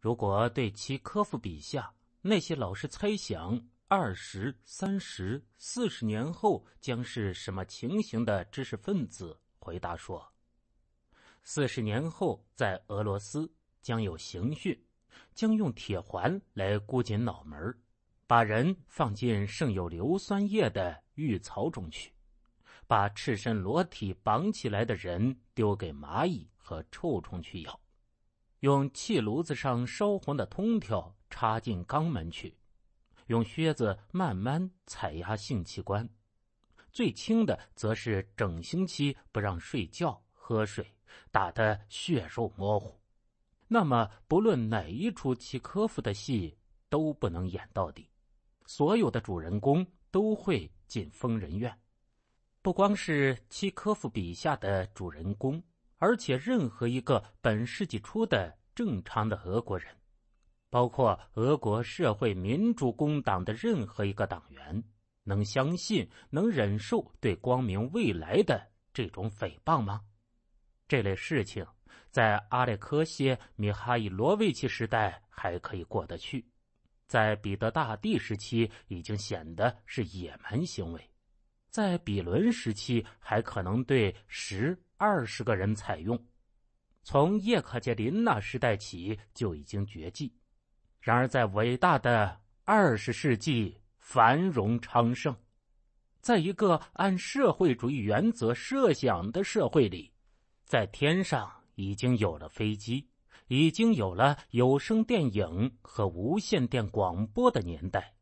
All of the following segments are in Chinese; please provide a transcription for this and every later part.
如果对其科夫笔下那些老是猜想二十三、十四十年后将是什么情形的知识分子回答说：“四十年后，在俄罗斯将有刑讯，将用铁环来箍紧脑门把人放进盛有硫酸液的浴槽中去，把赤身裸体绑起来的人丢给蚂蚁和臭虫去咬。”用气炉子上烧红的通条插进肛门去，用靴子慢慢踩压性器官；最轻的则是整星期不让睡觉、喝水，打得血肉模糊。那么，不论哪一出契科夫的戏都不能演到底，所有的主人公都会进疯人院。不光是契科夫笔下的主人公。而且，任何一个本世纪初的正常的俄国人，包括俄国社会民主工党的任何一个党员，能相信、能忍受对光明未来的这种诽谤吗？这类事情在阿列克谢·米哈伊罗维奇时代还可以过得去，在彼得大帝时期已经显得是野蛮行为，在比伦时期还可能对时。二十个人采用，从叶卡捷琳娜时代起就已经绝迹。然而，在伟大的二十世纪繁荣昌盛，在一个按社会主义原则设想的社会里，在天上已经有了飞机，已经有了有声电影和无线电广播的年代，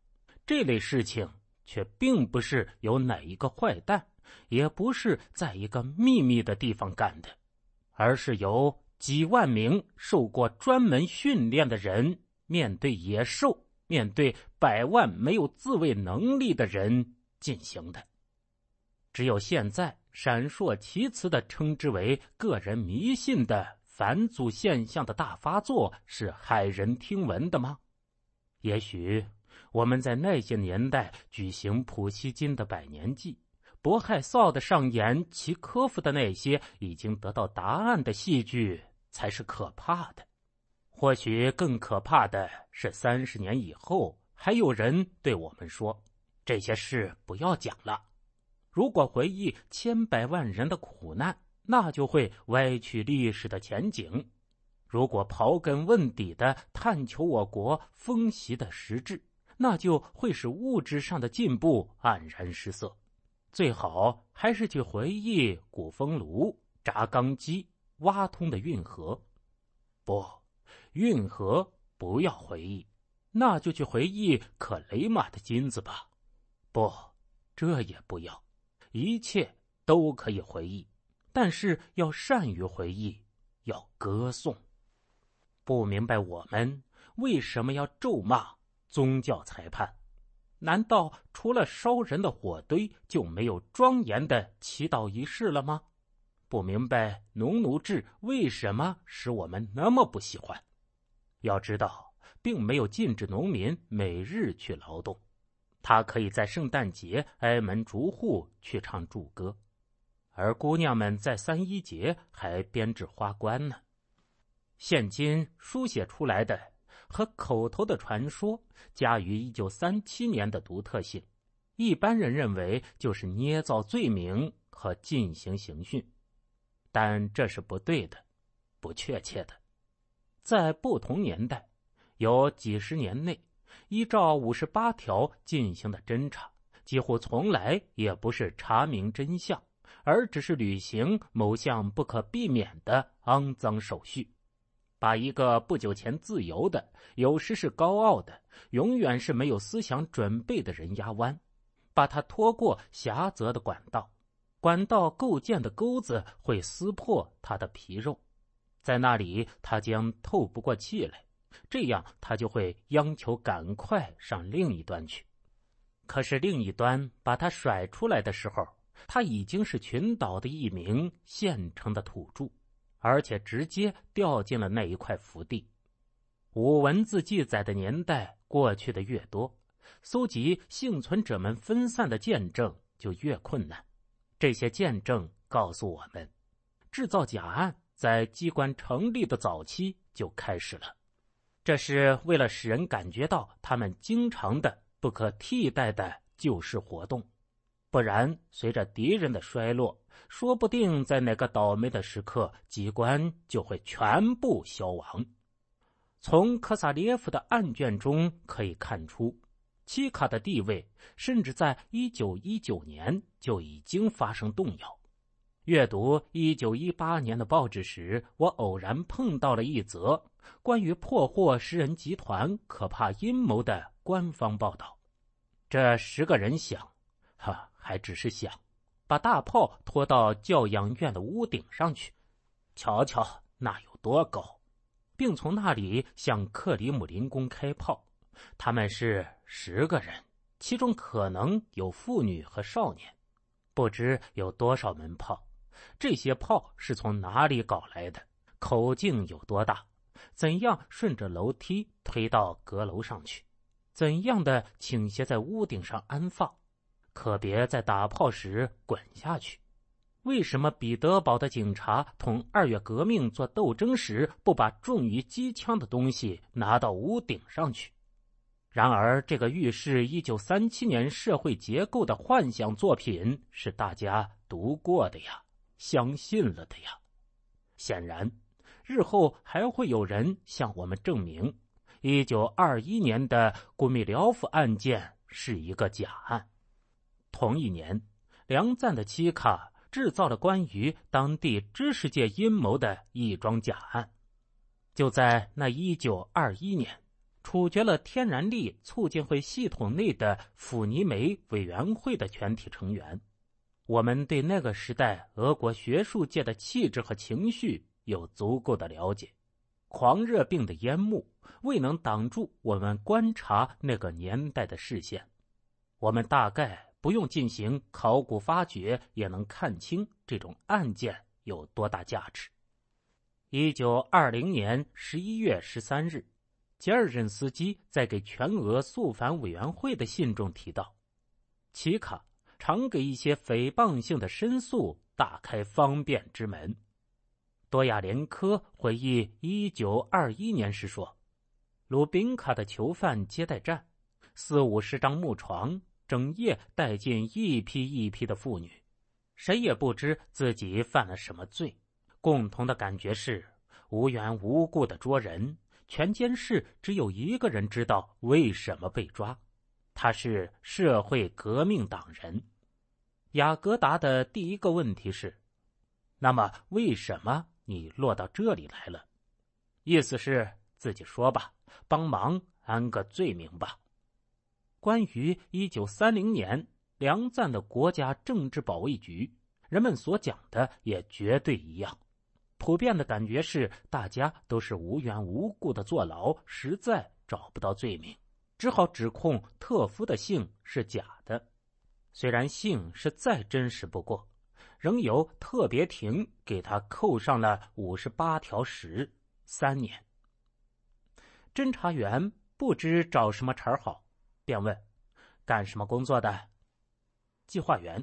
这类事情却并不是有哪一个坏蛋。也不是在一个秘密的地方干的，而是由几万名受过专门训练的人面对野兽、面对百万没有自卫能力的人进行的。只有现在闪烁其词的称之为个人迷信的反祖现象的大发作是骇人听闻的吗？也许我们在那些年代举行普希金的百年祭。罗害臊的上演其科夫的那些已经得到答案的戏剧，才是可怕的。或许更可怕的是，三十年以后还有人对我们说：“这些事不要讲了。”如果回忆千百万人的苦难，那就会歪曲历史的前景；如果刨根问底的探求我国风习的实质，那就会使物质上的进步黯然失色。最好还是去回忆古风炉、轧钢机、挖通的运河。不，运河不要回忆，那就去回忆克雷马的金子吧。不，这也不要。一切都可以回忆，但是要善于回忆，要歌颂。不明白我们为什么要咒骂宗教裁判？难道除了烧人的火堆，就没有庄严的祈祷仪式了吗？不明白农奴制为什么使我们那么不喜欢？要知道，并没有禁止农民每日去劳动，他可以在圣诞节挨门逐户去唱祝歌，而姑娘们在三一节还编制花冠呢。现今书写出来的。和口头的传说加于一九三七年的独特性，一般人认为就是捏造罪名和进行刑讯，但这是不对的，不确切的。在不同年代，有几十年内，依照五十八条进行的侦查，几乎从来也不是查明真相，而只是履行某项不可避免的肮脏手续。把一个不久前自由的、有时是高傲的、永远是没有思想准备的人压弯，把他拖过狭窄的管道，管道构建的钩子会撕破他的皮肉，在那里他将透不过气来，这样他就会央求赶快上另一端去。可是另一端把他甩出来的时候，他已经是群岛的一名现成的土著。而且直接掉进了那一块福地。古文字记载的年代过去的越多，搜集幸存者们分散的见证就越困难。这些见证告诉我们，制造假案在机关成立的早期就开始了，这是为了使人感觉到他们经常的、不可替代的救世活动。不然，随着敌人的衰落，说不定在哪个倒霉的时刻，机关就会全部消亡。从科萨列夫的案卷中可以看出，契卡的地位甚至在1919年就已经发生动摇。阅读1918年的报纸时，我偶然碰到了一则关于破获十人集团可怕阴谋的官方报道。这十个人想，哈。还只是想把大炮拖到教养院的屋顶上去，瞧瞧那有多高，并从那里向克里姆林宫开炮。他们是十个人，其中可能有妇女和少年，不知有多少门炮，这些炮是从哪里搞来的，口径有多大，怎样顺着楼梯推到阁楼上去，怎样的倾斜在屋顶上安放。可别在打炮时滚下去！为什么彼得堡的警察同二月革命做斗争时不把重于机枪的东西拿到屋顶上去？然而，这个预示一九三七年社会结构的幻想作品是大家读过的呀，相信了的呀。显然，日后还会有人向我们证明，一九二一年的古米廖夫案件是一个假案。同一年，梁赞的妻卡制造了关于当地知识界阴谋的一桩假案。就在那一九二一年，处决了天然力促进会系统内的腐泥煤委员会的全体成员。我们对那个时代俄国学术界的气质和情绪有足够的了解。狂热病的淹没未能挡住我们观察那个年代的视线。我们大概。不用进行考古发掘也能看清这种案件有多大价值。一九二零年十一月十三日，吉尔任斯基在给全俄肃反委员会的信中提到，奇卡常给一些诽谤性的申诉打开方便之门。多亚连科回忆一九二一年时说，鲁宾卡的囚犯接待站，四五十张木床。整夜带进一批一批的妇女，谁也不知自己犯了什么罪。共同的感觉是无缘无故的捉人，全监室只有一个人知道为什么被抓，他是社会革命党人。雅各达的第一个问题是：那么为什么你落到这里来了？意思是自己说吧，帮忙安个罪名吧。关于一九三零年梁赞的国家政治保卫局，人们所讲的也绝对一样。普遍的感觉是，大家都是无缘无故的坐牢，实在找不到罪名，只好指控特夫的姓是假的。虽然姓是再真实不过，仍由特别庭给他扣上了五十八条十三年。侦查员不知找什么茬好。便问：“干什么工作的？”“计划员。”“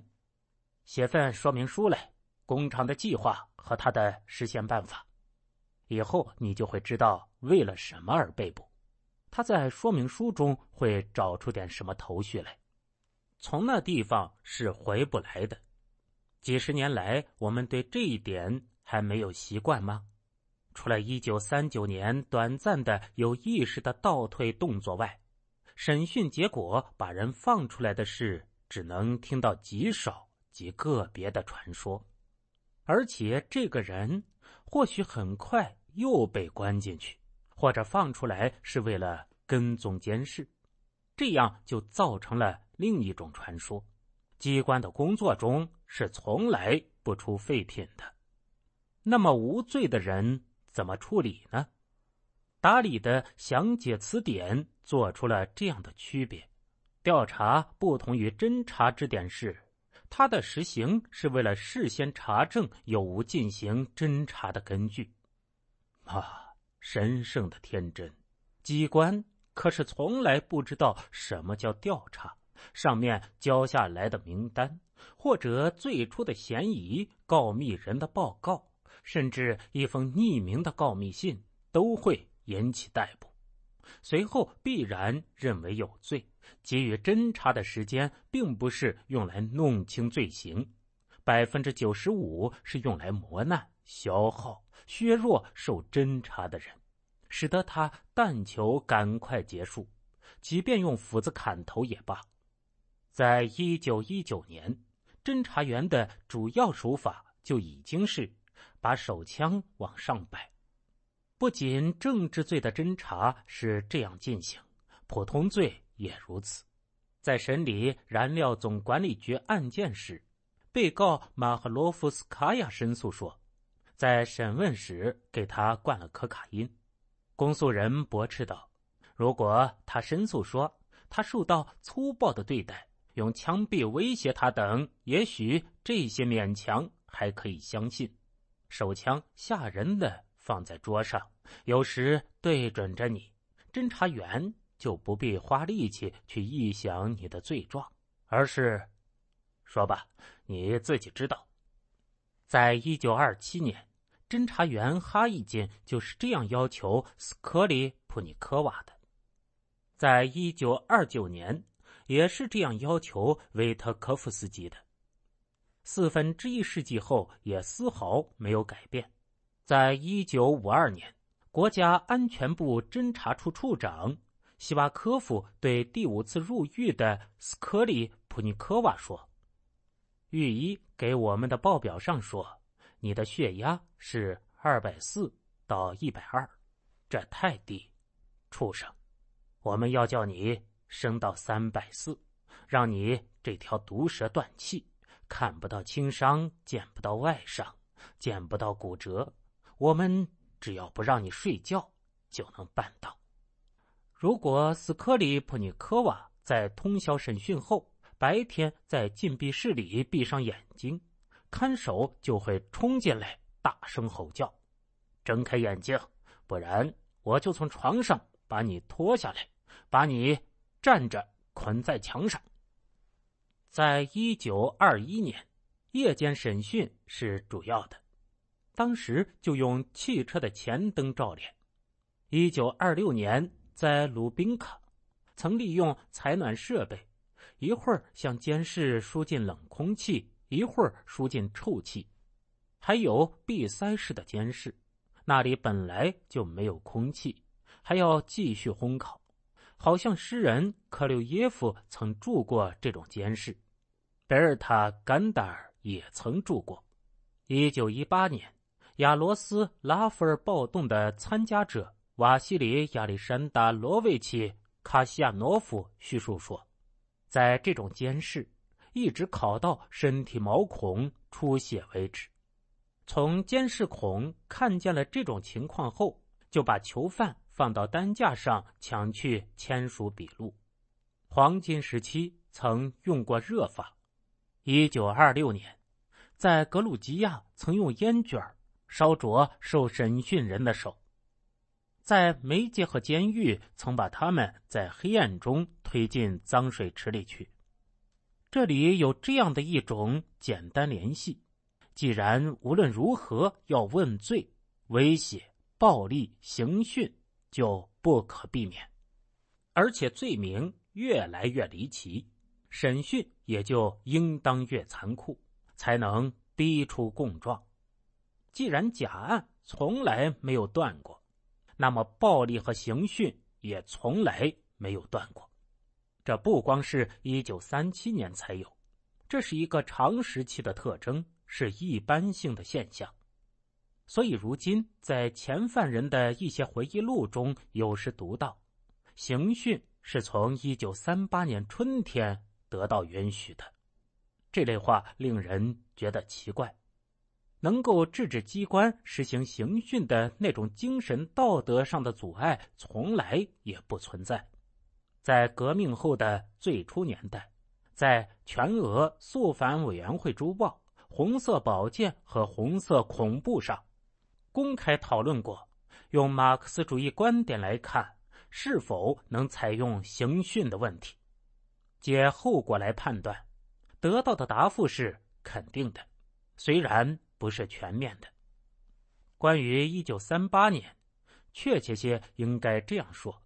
写份说明书来，工厂的计划和他的实现办法。以后你就会知道为了什么而被捕。他在说明书中会找出点什么头绪来。从那地方是回不来的。几十年来，我们对这一点还没有习惯吗？除了一九三九年短暂的有意识的倒退动作外。”审讯结果把人放出来的事，只能听到极少及个别的传说，而且这个人或许很快又被关进去，或者放出来是为了跟踪监视，这样就造成了另一种传说：机关的工作中是从来不出废品的。那么无罪的人怎么处理呢？达理的详解词典。做出了这样的区别，调查不同于侦查之点是，它的实行是为了事先查证有无进行侦查的根据。啊，神圣的天真！机关可是从来不知道什么叫调查。上面交下来的名单，或者最初的嫌疑告密人的报告，甚至一封匿名的告密信，都会引起逮捕。随后必然认为有罪，给予侦查的时间并不是用来弄清罪行，百分之九十五是用来磨难、消耗、削弱受侦查的人，使得他但求赶快结束，即便用斧子砍头也罢。在一九一九年，侦查员的主要手法就已经是把手枪往上摆。不仅政治罪的侦查是这样进行，普通罪也如此。在审理燃料总管理局案件时，被告马赫罗夫斯卡娅申诉说，在审问时给他灌了可卡因。公诉人驳斥道：“如果他申诉说他受到粗暴的对待，用枪毙威胁他等，也许这些勉强还可以相信。手枪吓人的。”放在桌上，有时对准着你，侦查员就不必花力气去臆想你的罪状，而是说吧，你自己知道。在一九二七年，侦查员哈伊金就是这样要求斯科里普尼科娃的；在一九二九年，也是这样要求维特科夫斯基的；四分之一世纪后，也丝毫没有改变。在一九五二年，国家安全部侦查处处长希巴科夫对第五次入狱的斯科里普尼科娃说：“狱医给我们的报表上说，你的血压是二百四到一百二，这太低，畜生！我们要叫你升到三百四，让你这条毒蛇断气。看不到轻伤，见不到外伤，见不到骨折。”我们只要不让你睡觉，就能办到。如果斯科里普尼科娃在通宵审讯后，白天在禁闭室里闭上眼睛，看守就会冲进来大声吼叫：“睁开眼睛，不然我就从床上把你拖下来，把你站着捆在墙上。”在1921年，夜间审讯是主要的。当时就用汽车的前灯照脸。一九二六年，在鲁宾卡，曾利用采暖设备，一会儿向监视输进冷空气，一会儿输进臭气，还有闭塞式的监视，那里本来就没有空气，还要继续烘烤。好像诗人克留耶夫曾住过这种监视，贝尔塔·甘达尔也曾住过。一九一八年。亚罗斯拉夫尔暴动的参加者瓦西里亚历山大罗维奇卡西亚诺夫叙述说：“在这种监视，一直烤到身体毛孔出血为止。从监视孔看见了这种情况后，就把囚犯放到担架上，抢去签署笔录。黄金时期曾用过热法，一九二六年，在格鲁吉亚曾用烟卷儿。”烧灼受审讯人的手，在梅杰和监狱曾把他们在黑暗中推进脏水池里去。这里有这样的一种简单联系：既然无论如何要问罪，威胁、暴力、刑讯就不可避免，而且罪名越来越离奇，审讯也就应当越残酷，才能逼出供状。既然假案从来没有断过，那么暴力和刑讯也从来没有断过。这不光是一九三七年才有，这是一个长时期的特征，是一般性的现象。所以，如今在前犯人的一些回忆录中，有时读到刑讯是从一九三八年春天得到允许的这类话，令人觉得奇怪。能够制止机关实行刑讯的那种精神道德上的阻碍，从来也不存在。在革命后的最初年代，在全俄肃反委员会朱报《红色宝剑》和《红色恐怖》上，公开讨论过用马克思主义观点来看是否能采用刑讯的问题。接后果来判断，得到的答复是肯定的。虽然。不是全面的。关于一九三八年，确切些应该这样说：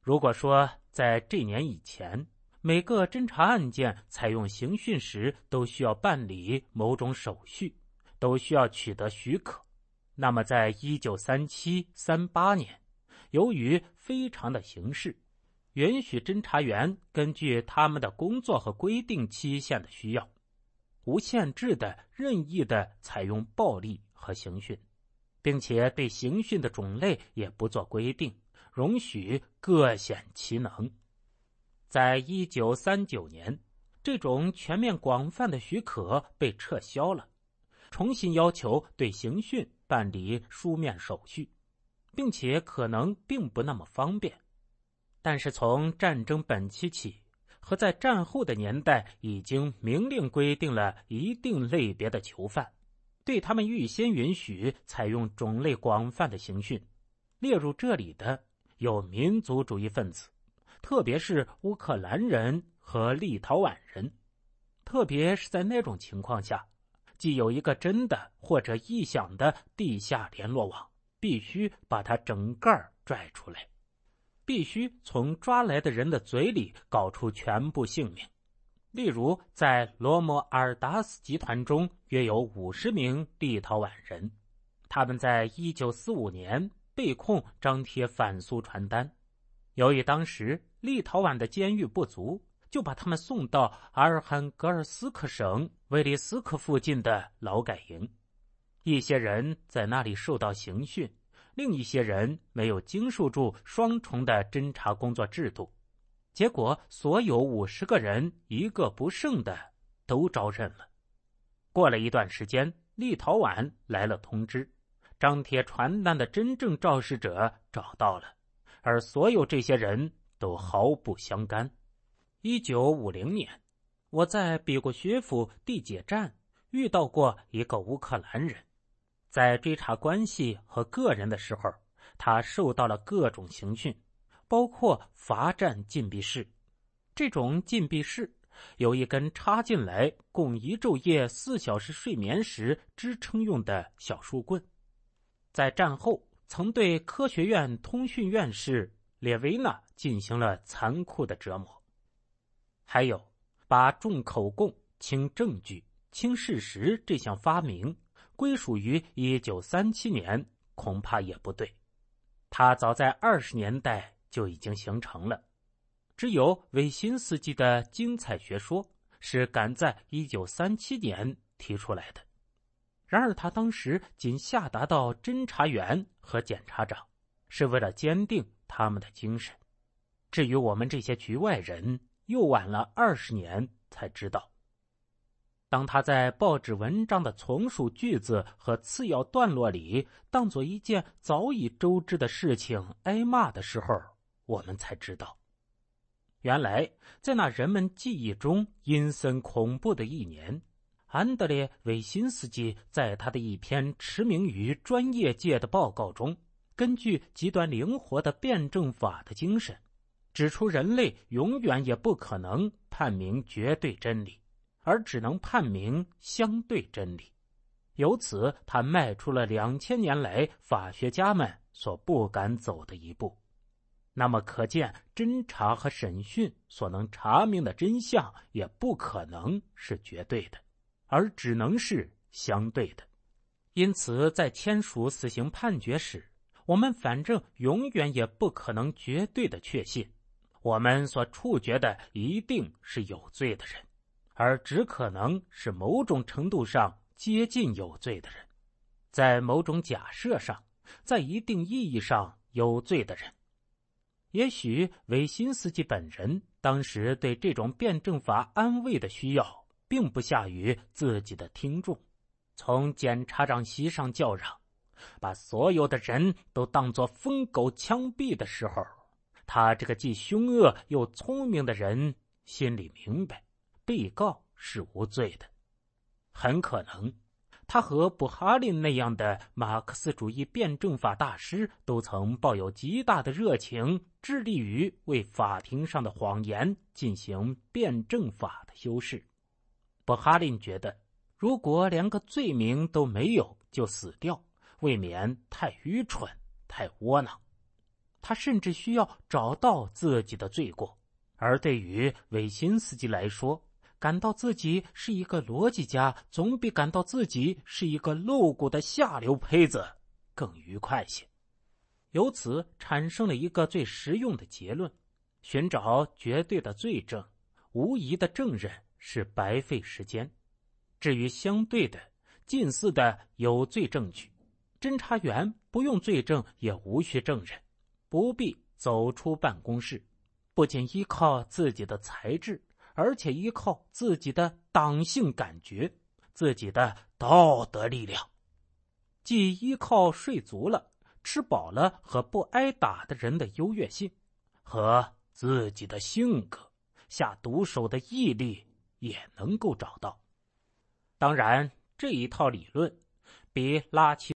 如果说在这年以前，每个侦查案件采用刑讯时都需要办理某种手续，都需要取得许可，那么在一九三七、三八年，由于非常的形式，允许侦查员根据他们的工作和规定期限的需要。无限制的、任意的采用暴力和刑讯，并且对刑讯的种类也不做规定，容许各显其能。在一九三九年，这种全面广泛的许可被撤销了，重新要求对刑讯办理书面手续，并且可能并不那么方便。但是从战争本期起。和在战后的年代已经明令规定了一定类别的囚犯，对他们预先允许采用种类广泛的刑讯。列入这里的有民族主义分子，特别是乌克兰人和立陶宛人，特别是在那种情况下，既有一个真的或者臆想的地下联络网，必须把它整个拽出来。必须从抓来的人的嘴里搞出全部姓名。例如，在罗摩尔达斯集团中，约有五十名立陶宛人，他们在1945年被控张贴反苏传单。由于当时立陶宛的监狱不足，就把他们送到阿尔汉格尔斯克省威利斯克附近的劳改营，一些人在那里受到刑讯。另一些人没有经受住双重的侦查工作制度，结果所有五十个人一个不剩的都招认了。过了一段时间，立陶宛来了通知，张贴传单的真正肇事者找到了，而所有这些人都毫不相干。一九五零年，我在比国学府地铁站遇到过一个乌克兰人。在追查关系和个人的时候，他受到了各种刑讯，包括罚站、禁闭室。这种禁闭室有一根插进来，供一昼夜四小时睡眠时支撑用的小树棍。在战后，曾对科学院通讯院士列维纳进行了残酷的折磨，还有把重口供、轻证据、轻事实这项发明。归属于一九三七年恐怕也不对，它早在二十年代就已经形成了。只有韦新斯基的精彩学说是赶在一九三七年提出来的。然而，他当时仅下达到侦查员和检察长，是为了坚定他们的精神。至于我们这些局外人，又晚了二十年才知道。当他在报纸文章的从属句子和次要段落里，当做一件早已周知的事情挨骂的时候，我们才知道，原来在那人们记忆中阴森恐怖的一年，安德烈·维辛斯基在他的一篇驰名于专业界的报告中，根据极端灵活的辩证法的精神，指出人类永远也不可能判明绝对真理。而只能判明相对真理，由此他迈出了两千年来法学家们所不敢走的一步。那么，可见侦查和审讯所能查明的真相，也不可能是绝对的，而只能是相对的。因此，在签署死刑判决时，我们反正永远也不可能绝对的确信，我们所处决的一定是有罪的人。而只可能是某种程度上接近有罪的人，在某种假设上，在一定意义上有罪的人，也许维新斯基本人当时对这种辩证法安慰的需要，并不下于自己的听众。从检察长席上叫嚷，把所有的人都当作疯狗枪毙的时候，他这个既凶恶又聪明的人心里明白。被告是无罪的，很可能他和布哈林那样的马克思主义辩证法大师都曾抱有极大的热情，致力于为法庭上的谎言进行辩证法的修饰。布哈林觉得，如果连个罪名都没有就死掉，未免太愚蠢、太窝囊。他甚至需要找到自己的罪过，而对于维辛斯基来说。感到自己是一个逻辑家，总比感到自己是一个露骨的下流胚子更愉快些。由此产生了一个最实用的结论：寻找绝对的罪证、无疑的证人是白费时间。至于相对的、近似的有罪证据，侦查员不用罪证也无需证人，不必走出办公室，不仅依靠自己的才智。而且依靠自己的党性感觉，自己的道德力量，既依靠睡足了、吃饱了和不挨打的人的优越性，和自己的性格下毒手的毅力，也能够找到。当然，这一套理论，比拉齐。